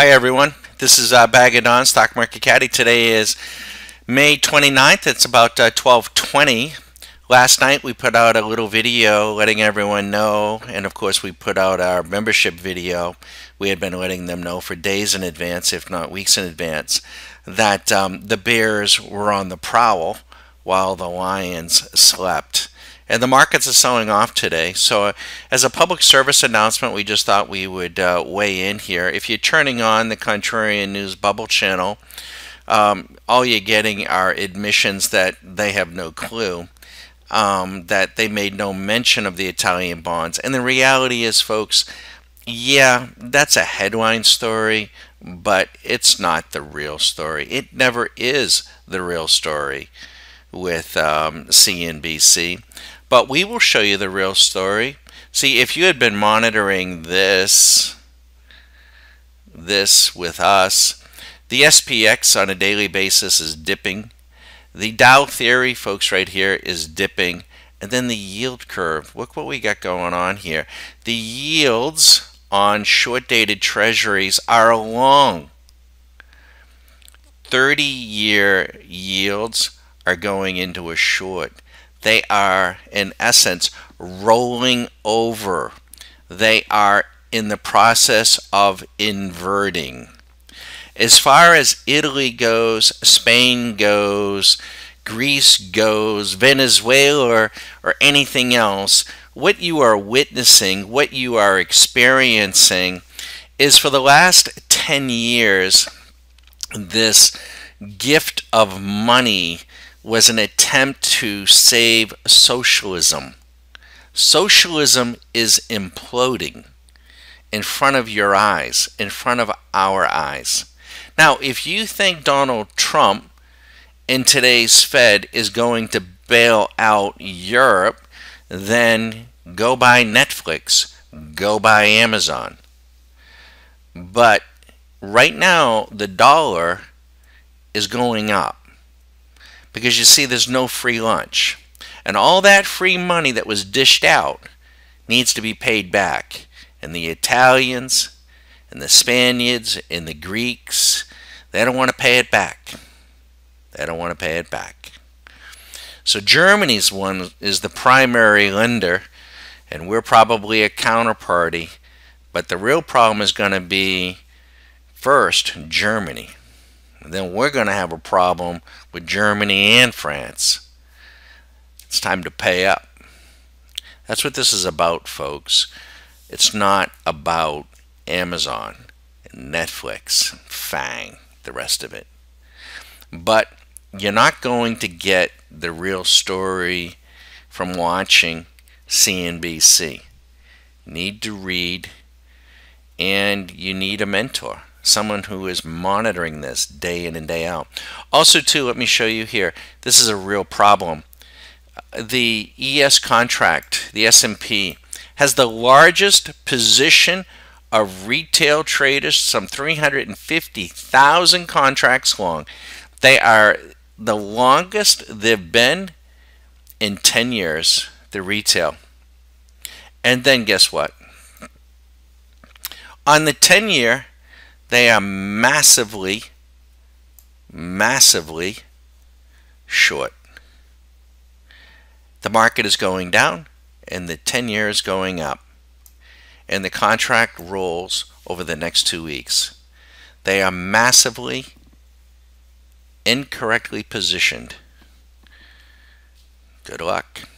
Hi everyone, this is uh, Bagadon, Stock Market Caddy. Today is May 29th, it's about uh, 12.20. Last night we put out a little video letting everyone know, and of course we put out our membership video. We had been letting them know for days in advance, if not weeks in advance, that um, the bears were on the prowl while the lions slept and the markets are selling off today. So, as a public service announcement, we just thought we would uh, weigh in here. If you're turning on the Contrarian News Bubble channel, um, all you're getting are admissions that they have no clue. Um, that they made no mention of the Italian bonds. And the reality is, folks, yeah, that's a headline story, but it's not the real story. It never is the real story with um, CNBC but we will show you the real story. See, if you had been monitoring this, this with us, the SPX on a daily basis is dipping. The Dow theory, folks, right here is dipping. And then the yield curve. Look what we got going on here. The yields on short-dated treasuries are long. 30-year yields are going into a short. They are, in essence, rolling over. They are in the process of inverting. As far as Italy goes, Spain goes, Greece goes, Venezuela, or, or anything else, what you are witnessing, what you are experiencing, is for the last 10 years, this gift of money was an attempt to save socialism. Socialism is imploding in front of your eyes, in front of our eyes. Now, if you think Donald Trump in today's Fed is going to bail out Europe, then go buy Netflix, go buy Amazon. But right now, the dollar is going up because you see, there's no free lunch. And all that free money that was dished out needs to be paid back. And the Italians and the Spaniards and the Greeks, they don't want to pay it back. They don't want to pay it back. So Germany's one is the primary lender, and we're probably a counterparty. But the real problem is going to be first Germany then we're going to have a problem with Germany and France. It's time to pay up. That's what this is about, folks. It's not about Amazon, Netflix, Fang, the rest of it. But you're not going to get the real story from watching CNBC. You need to read, and you need a mentor someone who is monitoring this day in and day out. Also, too, let me show you here. This is a real problem. The ES contract, the S&P, has the largest position of retail traders, some 350,000 contracts long. They are the longest they've been in 10 years, the retail. And then guess what? On the 10 year, they are massively, massively short. The market is going down and the 10 year is going up. And the contract rolls over the next two weeks. They are massively incorrectly positioned. Good luck.